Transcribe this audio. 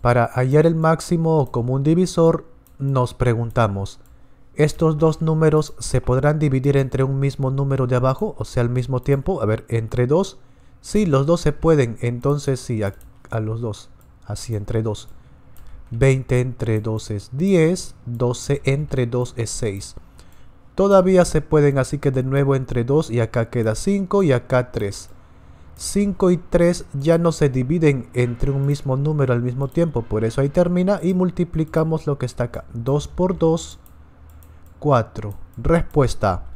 Para hallar el máximo común divisor, nos preguntamos, ¿estos dos números se podrán dividir entre un mismo número de abajo? O sea, al mismo tiempo, a ver, entre dos. Sí, los dos se pueden, entonces sí, a, los dos, así entre dos. 20 entre 2 es 10, 12 entre 2 es 6. Todavía se pueden, así que de nuevo entre 2 y acá queda 5 y acá 3. 5 y 3 ya no se dividen entre un mismo número al mismo tiempo, por eso ahí termina y multiplicamos lo que está acá. 2 por 2, 4. Respuesta.